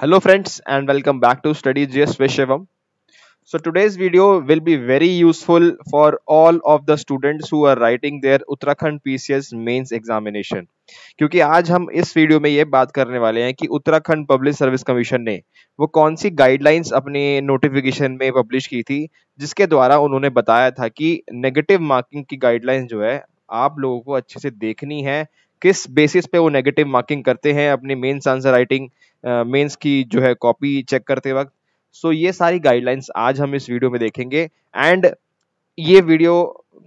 hello friends and welcome back to study gs Vishivam. so today's video will be very useful for all of the students who are writing their uttarakhand pcs mains examination क्योंकि आज हम इस video में ये बात करने वाले हैं कि उत्तराखंड पब्लिक सर्विस कमीशन ने वो कौन सी गाइडलाइंस अपने नोटिफिकेशन में पब्लिश की थी जिसके द्वारा उन्होंने बताया था कि नेगेटिव मार्किंग की गाइडलाइंस जो है आप लोगों को अच्छे से देखनी है किस बेसिस पे वो नेगेटिव मार्किंग करते हैं अपने मेन्स आंसर राइटिंग मेन्स की जो है कॉपी चेक करते वक्त सो so, ये सारी गाइडलाइंस आज हम इस वीडियो में देखेंगे एंड ये वीडियो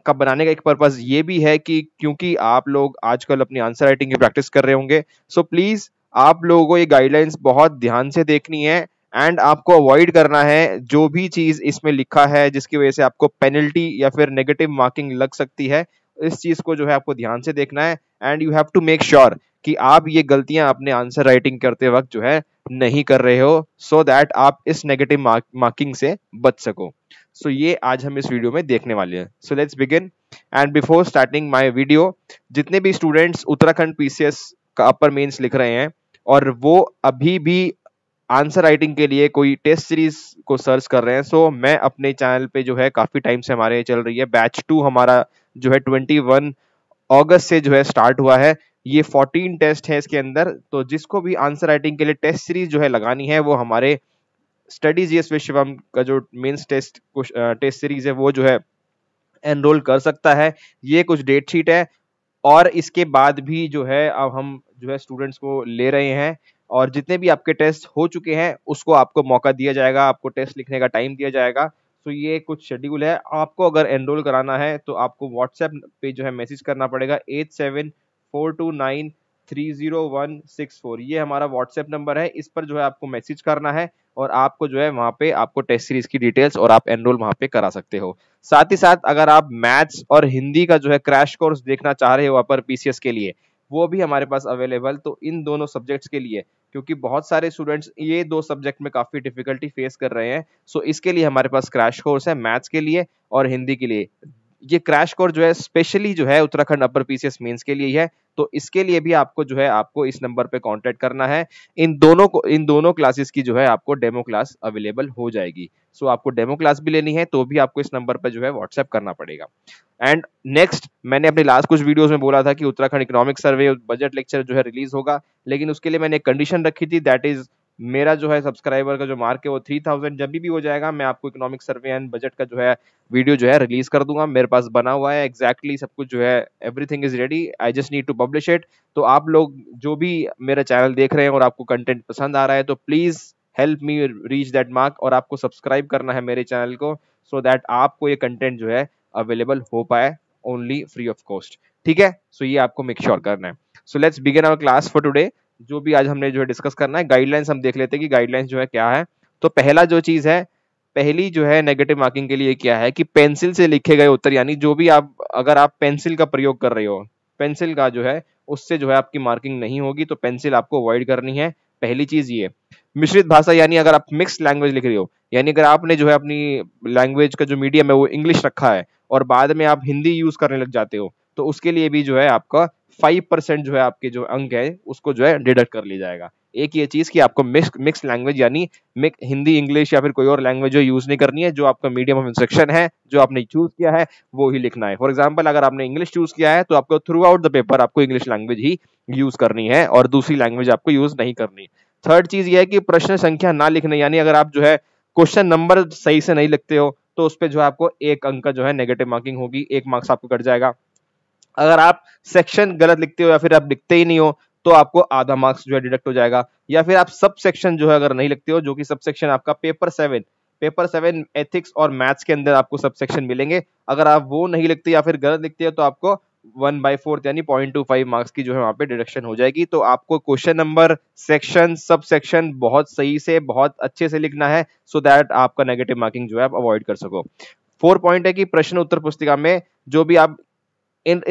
का बनाने का एक पर्पज ये भी है कि क्योंकि आप लोग आजकल अपनी आंसर राइटिंग की प्रैक्टिस कर रहे होंगे सो so प्लीज आप लोगों को ये गाइडलाइंस बहुत ध्यान से देखनी है एंड आपको अवॉइड करना है जो भी चीज इसमें लिखा है जिसकी वजह से आपको पेनल्टी या फिर नेगेटिव मार्किंग लग सकती है इस चीज को जो है आपको ध्यान से देखना है and you have to make sure कि आप ये गलतियां अपने आंसर राइटिंग करते वक्त जो है नहीं कर रहे हो सो so दैट आप इस नेगेटिव मार्किंग से बच सको सो so ये आज हम इस वीडियो में देखने वाले हैं so let's begin and before starting my video जितने भी स्टूडेंट्स उत्तराखंड पीसीएस का अपर मेंस लिख रहे हैं और वो अभी भी आंसर राइटिंग के लिए कोई टेस्ट सीरीज को सर्च कर रहे हैं सो so, मैं अपने चैनल पे जो है काफी टाइम से हमारे चल रही है बैच टू हमारा जो है ट्वेंटी वन अगस्त से जो है स्टार्ट हुआ है ये 14 टेस्ट है इसके अंदर तो जिसको भी आंसर राइटिंग के लिए टेस्ट सीरीज जो है लगानी है वो हमारे स्टडी जी एस का जो मेन्स टेस्ट टेस्ट सीरीज है वो जो है एनरोल कर सकता है ये कुछ डेट शीट है और इसके बाद भी जो है अब हम जो है स्टूडेंट्स को ले रहे हैं और जितने भी आपके टेस्ट हो चुके हैं उसको आपको मौका दिया जाएगा आपको टेस्ट लिखने का टाइम दिया जाएगा सो तो ये कुछ शेड्यूल है आपको अगर एनरोल कराना है तो आपको व्हाट्सएप पे जो है मैसेज करना पड़ेगा eight seven four two nine three zero one six four ये हमारा व्हाट्सएप नंबर है इस पर जो है आपको मैसेज करना है और आपको जो है वहाँ पे आपको टेस्ट सीरीज की डिटेल्स और आप एनरोल वहाँ पे करा सकते हो साथ ही साथ अगर आप मैथ्स और हिंदी का जो है क्रैश कोर्स देखना चाह रहे हो वहाँ पर पीसीएस के लिए वो भी हमारे पास अवेलेबल तो इन दोनों सब्जेक्ट्स के लिए क्योंकि बहुत सारे स्टूडेंट्स ये दो सब्जेक्ट में काफ़ी डिफिकल्टी फेस कर रहे हैं सो इसके लिए हमारे पास क्रैश कोर्स है मैथ्स के लिए और हिंदी के लिए ये क्रैश कोर्स जो है स्पेशली जो है उत्तराखंड अपर पीसीएस मेंस के लिए है तो इसके लिए भी आपको जो है आपको इस नंबर पे कांटेक्ट करना है इन दोनों को इन दोनों क्लासेस की जो है आपको डेमो क्लास अवेलेबल हो जाएगी सो so, आपको डेमो क्लास भी लेनी है तो भी आपको इस नंबर पर जो है व्हाट्सएप करना पड़ेगा एंड नेक्स्ट मैंने अपने लास्ट कुछ वीडियोस में बोला था कि Uttarakhand economic survey budget lecture जो है रिलीज होगा लेकिन उसके लिए मैंने एक कंडीशन रखी थी दैट इज मेरा जो है सब्सक्राइबर का जो मार्क है वो थ्री थाउजेंड जब भी हो जाएगा मैं आपको इकोनॉमिक सर्वे एंड बजट का जो है वीडियो जो है रिलीज कर दूंगा मेरे पास बना हुआ है एग्जैक्टली exactly सब कुछ जो है everything is ready I just need to publish it तो आप लोग जो भी मेरा चैनल देख रहे हैं और आपको कंटेंट पसंद आ रहा है तो please help me reach that mark और आपको सब्सक्राइब करना है मेरे चैनल को सो so दैट आपको ये कंटेंट जो है अवेलेबल हो पाए ओनली फ्री ऑफ कॉस्ट ठीक है सो so ये आपको मेक श्योर sure करना है so let's begin our class for today जो भी आज हमने जो है डिस्कस करना है गाइडलाइंस हम देख लेते हैं कि गाइडलाइंस जो है क्या है तो पहला जो चीज़ है पहली जो है नेगेटिव मार्किंग के लिए क्या है कि पेंसिल से लिखे गए उत्तर यानी जो भी आप अगर आप पेंसिल का प्रयोग कर रहे हो पेंसिल का जो है उससे जो है आपकी मार्किंग नहीं होगी तो पेंसिल आपको अवॉइड करनी है पहली चीज़ ये मिश्रित भाषा यानी अगर आप मिक्स लैंग्वेज लिख रहे हो यानी अगर आपने जो है अपनी लैंग्वेज का जो मीडियम है वो इंग्लिश रखा है और बाद में आप हिंदी यूज़ करने लग जाते हो तो उसके लिए भी जो है आपका फाइव परसेंट जो है आपके जो अंक है उसको जो है डिडक्ट कर लिया जाएगा एक ये चीज़ कि आपको मिक्स मिक्स लैंग्वेज यानी हिंदी इंग्लिश या फिर कोई और लैंग्वेज जो यूज़ नहीं करनी है जो आपका मीडियम ऑफ इंस्ट्रक्शन है जो आपने चूज़ किया है वो ही लिखना है फॉर एग्जाम्पल अगर आपने इंग्लिश चूज़ किया है तो आपको थ्रू आउट द पेपर आपको इंग्लिश लैंग्वेज ही यूज़ करनी है और दूसरी लैंग्वेज आपको यूज़ नहीं करनी थर्ड चीज़ यह है कि प्रश्न संख्या ना लिखने यानी अगर आप जो है क्वेश्चन नंबर सही से नहीं लिखते हो तो उस पर जो है आपको एक अंक का जो है नेगेटिव मार्किंग होगी एक मार्क्स आपको कट जाएगा अगर आप सेक्शन गलत लिखते हो या फिर आप लिखते ही नहीं हो तो आपको आधा मार्क्स जो है डिडक्ट हो जाएगा या फिर आप सब सेक्शन जो है अगर नहीं लिखते हो जो कि सब सेक्शन आपका paper seven paper seven ethics और मैथ्स के अंदर आपको सब सेक्शन मिलेंगे अगर आप वो नहीं लिखते या फिर गलत लिखते हो तो आपको वन बाई फोर्थ यानी पॉइंट टू फाइव मार्क्स की जो है वहाँ पे डिडक्शन हो जाएगी तो आपको question number section sub section बहुत सही से बहुत अच्छे से लिखना है सो so दैट आपका नेगेटिव मार्किंग जो है आप अवॉइड कर सको फोर पॉइंट है कि प्रश्न उत्तर पुस्तिका में जो भी आप इन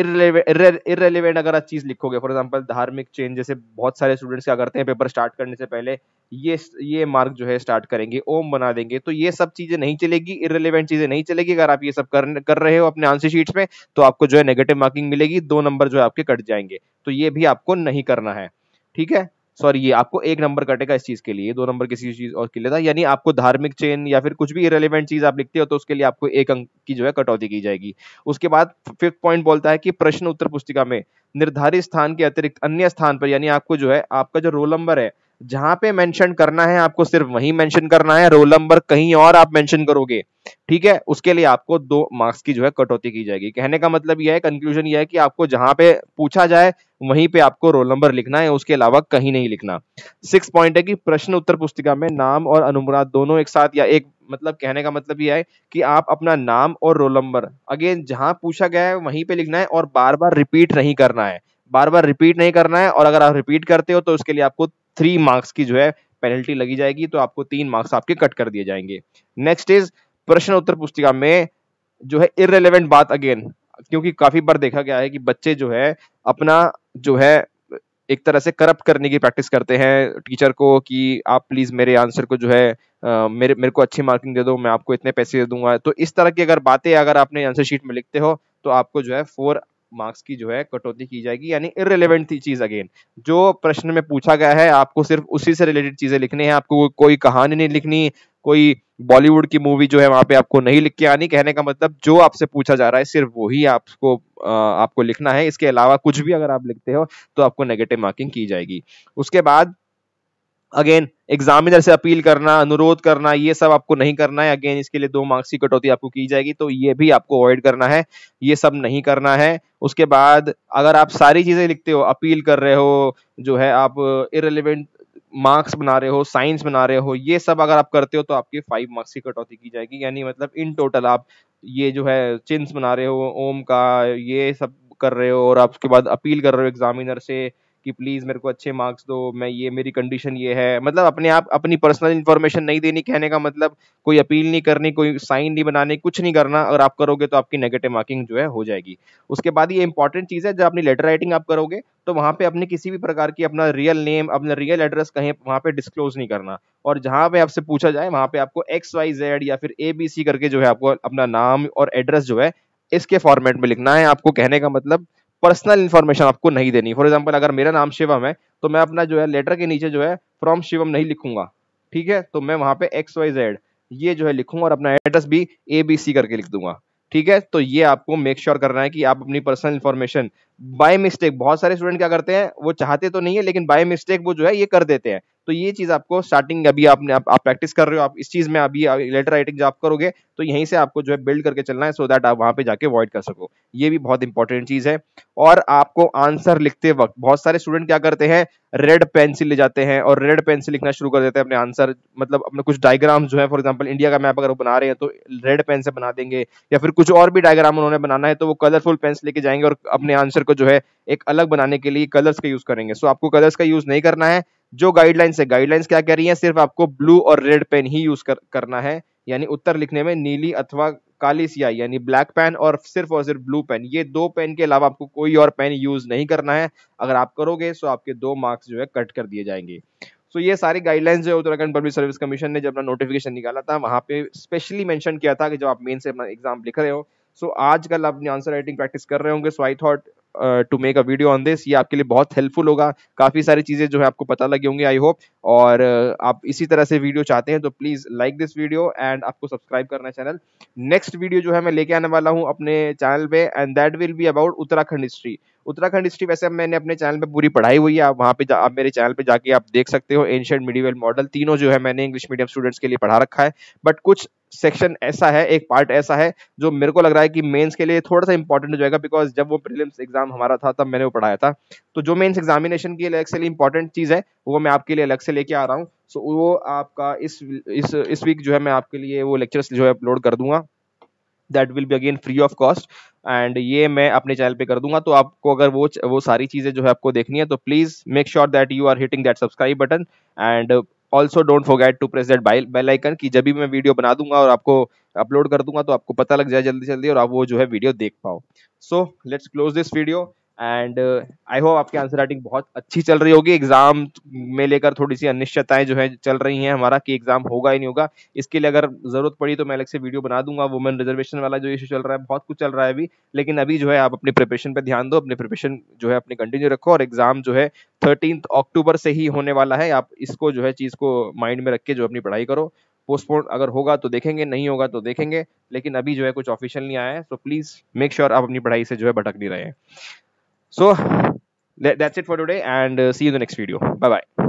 इरेलीवेंट अगर आप चीज लिखोगे फॉर एग्जाम्पल धार्मिक चेंज जैसे बहुत सारे स्टूडेंट्स क्या करते हैं पेपर स्टार्ट करने से पहले ये ये मार्क जो है स्टार्ट करेंगे ओम बना देंगे तो ये सब चीजें नहीं चलेगी इरेलीवेंट चीजें नहीं चलेगी अगर आप ये सब कर, कर रहे हो अपने आंसर शीट्स में तो आपको जो है नेगेटिव मार्किंग मिलेगी दो नंबर जो है आपके कट जाएंगे तो ये भी आपको नहीं करना है ठीक है सॉरी ये आपको एक नंबर कटेगा इस चीज के लिए दो नंबर किसी चीज और के लिए था यानी आपको धार्मिक चेन या फिर कुछ भी इरेलीवेंट चीज आप लिखते हो तो उसके लिए आपको एक अंक की जो है कटौती की जाएगी उसके बाद फिफ्थ पॉइंट बोलता है कि प्रश्न उत्तर पुस्तिका में निर्धारित स्थान के अतिरिक्त अन्य स्थान पर यानी आपको जो है आपका जो रोल नंबर है जहां पे मेंशन करना है आपको सिर्फ वही मेंशन करना है रोल नंबर कहीं और आप मेंशन करोगे ठीक है उसके लिए आपको दो मार्क्स की जो है कटौती की जाएगी कहने का मतलब यह है कंक्लूजन यह है कि आपको जहां पे पूछा जाए वहीं पे आपको रोल नंबर लिखना है उसके अलावा कहीं नहीं लिखना सिक्स पॉइंट है कि प्रश्न उत्तर पुस्तिका में नाम और अनुमराद दोनों एक साथ या एक मतलब कहने का मतलब यह है कि आप अपना नाम और रोल नंबर अगेन जहां पूछा गया है वहीं पे लिखना है और बार बार रिपीट नहीं करना है बार बार रिपीट नहीं करना है और अगर आप रिपीट करते हो तो उसके लिए आपको थ्री मार्क्स की जो है पेनल्टी लगी जाएगी तो आपको तीन मार्क्स आपके कट कर दिए जाएंगे नेक्स्ट इज प्रश्न उत्तर पुस्तिका में जो है इरेलीवेंट बात अगेन क्योंकि काफी बार देखा गया है कि बच्चे जो है अपना जो है एक तरह से करप्ट करने की प्रैक्टिस करते हैं टीचर को कि आप प्लीज मेरे आंसर को जो है आ, मेरे मेरे को अच्छी मार्किंग दे दो मैं आपको इतने पैसे दे दूंगा तो इस तरह की अगर बातें अगर आपने आंसर शीट में लिखते हो तो आपको जो है फोर मार्क्स की जो है कटौती की जाएगी यानी इरेलीवेंट चीज अगेन जो प्रश्न में पूछा गया है आपको सिर्फ उसी से रिलेटेड चीजें लिखनी है आपको कोई कहानी नहीं लिखनी कोई बॉलीवुड की मूवी जो है वहां पे आपको नहीं लिख के आनी कहने का मतलब जो आपसे पूछा जा रहा है सिर्फ वही आपको आपको लिखना है इसके अलावा कुछ भी अगर आप लिखते हो तो आपको नेगेटिव मार्किंग की जाएगी उसके बाद अगेन एग्जामिनर से अपील करना अनुरोध करना ये सब आपको नहीं करना है अगेन इसके लिए दो मार्क्स की कटौती आपको की जाएगी तो ये भी आपको अवॉइड करना है ये सब नहीं करना है उसके बाद अगर आप सारी चीजें लिखते हो अपील कर रहे हो जो है आप इरेलीवेंट मार्क्स बना रहे हो साइंस बना रहे हो ये सब अगर आप करते हो तो आपके फाइव मार्क्स की कटौती की जाएगी यानी मतलब इन टोटल आप ये जो है चिन्ह बना रहे हो ओम का ये सब कर रहे हो और आप उसके बाद अपील कर रहे हो एग्जामिनर से कि प्लीज मेरे को अच्छे मार्क्स दो मैं ये मेरी कंडीशन ये है मतलब अपने आप अपनी पर्सनल इन्फॉर्मेशन नहीं देनी कहने का मतलब कोई अपील नहीं करनी कोई साइन नहीं बनाने कुछ नहीं करना अगर आप करोगे तो आपकी नेगेटिव मार्किंग जो है हो जाएगी उसके बाद ये इंपॉर्टेंट चीज़ है जब अपनी लेटर राइटिंग आप करोगे तो वहाँ पे अपने किसी भी प्रकार की अपना रियल नेम अपना रियल एड्रेस कहीं वहाँ पे डिस्क्लोज नहीं करना और जहाँ पे आपसे पूछा जाए वहाँ पे आपको एक्स वाई जेड या फिर ए बी सी करके जो है आपको अपना नाम और एड्रेस जो है इसके फॉर्मेट में लिखना है आपको कहने का मतलब पर्सनल इन्फॉर्मेशन आपको नहीं देनी फॉर एग्जाम्पल अगर मेरा नाम शिवम है तो मैं अपना जो है लेटर के नीचे जो है फ्रॉम शिवम नहीं लिखूंगा ठीक है तो मैं वहां पे एक्स वाई जेड ये जो है लिखूंगा और अपना एड्रेस भी ए बी सी करके लिख दूंगा ठीक है तो ये आपको मेक श्योर sure करना है कि आप अपनी पर्सनल इन्फॉर्मेशन बाय मिस्टेक बहुत सारे स्टूडेंट क्या करते हैं वो चाहते तो नहीं है लेकिन बाय मिस्टेक वो जो है ये कर देते हैं तो ये चीज आपको स्टार्टिंग अभी आपने आप, आप प्रैक्टिस कर रहे हो आप इस चीज में अभी लेटर राइटिंग जो आप करोगे तो यहीं से आपको जो है बिल्ड करके चलना है सो so दैट आप वहां पे जाके अवॉइड कर सको ये भी बहुत इंपॉर्टेंट चीज है और आपको आंसर लिखते वक्त बहुत सारे स्टूडेंट क्या करते हैं रेड पेन से ले जाते हैं और रेड पेन से लिखना शुरू कर देते हैं अपने आंसर मतलब अपने कुछ डायग्राम जो है फॉर एग्जाम्पल इंडिया का मैप अगर बना रहे हैं तो रेड पेन से बना देंगे या फिर कुछ और भी डायग्राम उन्होंने बनाना है तो वो कलरफुल पेन लेके जाएंगे और अपने आंसर को जो है एक अलग बनाने के लिए कलर्स का यूज करेंगे सो आपको कलर्स का यूज नहीं करना है जो गाइडलाइंस है गाइडलाइंस क्या कह रही है सिर्फ आपको ब्लू और रेड पेन ही यूज कर, करना है यानी उत्तर लिखने में नीली अथवा काली सियाही यानी ब्लैक पेन और सिर्फ और सिर्फ ब्लू पेन ये दो पेन के अलावा आपको कोई और पेन यूज नहीं करना है अगर आप करोगे तो आपके दो मार्क्स जो है कट कर दिए जाएंगे सो so, ये सारी गाइडलाइंस जो है उत्तराखंड पब्लिक सर्विस कमीशन ने जब अपना नोटिफिकेशन निकाला था वहाँ पे स्पेशली मेंशन किया था कि जब आप मेन से अपना एग्जाम लिख रहे हो सो so, आजकल आप अपनी आंसर राइटिंग प्रैक्टिस कर रहे होंगे so I thought to make a video on this ये आपके लिए बहुत हेल्पफुल होगा काफ़ी सारी चीज़ें जो है आपको पता लगी होंगी आई होप और आप इसी तरह से वीडियो चाहते हैं तो please like this video and आपको सब्सक्राइब करना चैनल नेक्स्ट वीडियो जो है मैं लेके आने वाला हूँ अपने चैनल पे and that will be about Uttarakhand history Uttarakhand history वैसे मैंने अपने चैनल पे पूरी पढ़ाई हुई है आप वहाँ पे आप मेरे चैनल पे जाके आप देख सकते हो एंशियंट मिडिवल मॉडल तीनों जो है मैंने इंग्लिश मीडियम स्टूडेंट्स के लिए पढ़ा रखा है बट कुछ सेक्शन ऐसा है एक पार्ट ऐसा है जो मेरे को लग रहा है कि मेंस के लिए थोड़ा सा इंपॉर्टेंट हो जाएगा बिकॉज जब वो प्रीलिम्स एग्जाम हमारा था तब मैंने वो पढ़ाया था तो जो मेंस एग्जामिनेशन लिए अलग से इंपॉर्टेंट चीज़ है वो मैं आपके लिए अलग से लेके आ रहा हूँ सो so, वो आपका इस इस इस वीक जो है मैं आपके लिए वो लेक्चर जो है अपलोड कर दूंगा that will be again free of cost and ये मैं अपने चैनल पे कर दूंगा तो आपको अगर वो वो सारी चीज़ें जो है आपको देखनी है तो please make sure that you are hitting that subscribe button and also don't get to press that bell icon की जब भी मैं वीडियो बना दूंगा और आपको अपलोड कर दूंगा तो आपको पता लग जाए जल्दी जल्दी और आप वो जो है वीडियो देख पाओ so let's close this video and I hope आपकी आंसर राइटिंग बहुत अच्छी चल रही होगी एग्जाम में लेकर थोड़ी सी अनिश्चितताएं जो है चल रही हैं हमारा कि एग्जाम होगा ही नहीं होगा इसके लिए अगर जरूरत पड़ी तो मैं अलग से वीडियो बना दूंगा वुमेन रिजर्वेशन वाला जो इशू चल रहा है बहुत कुछ चल रहा है अभी लेकिन अभी जो है आप अपनी प्रिपरेशन पर ध्यान दो अपने प्रिपरेशन जो है अपने कंटिन्यू रखो और एग्जाम जो है थर्टीन अक्टूबर से ही होने वाला है आप इसको जो है चीज़ को माइंड में रख के जो अपनी पढ़ाई करो पोस्टपोन अगर होगा तो देखेंगे नहीं होगा तो देखेंगे लेकिन अभी जो है कुछ ऑफिशियल नहीं आया है तो प्लीज़ मेक श्योर आप अपनी पढ़ाई से जो है भटक नहीं रहे हैं So that's it for today and uh, see you in the next video. Bye bye.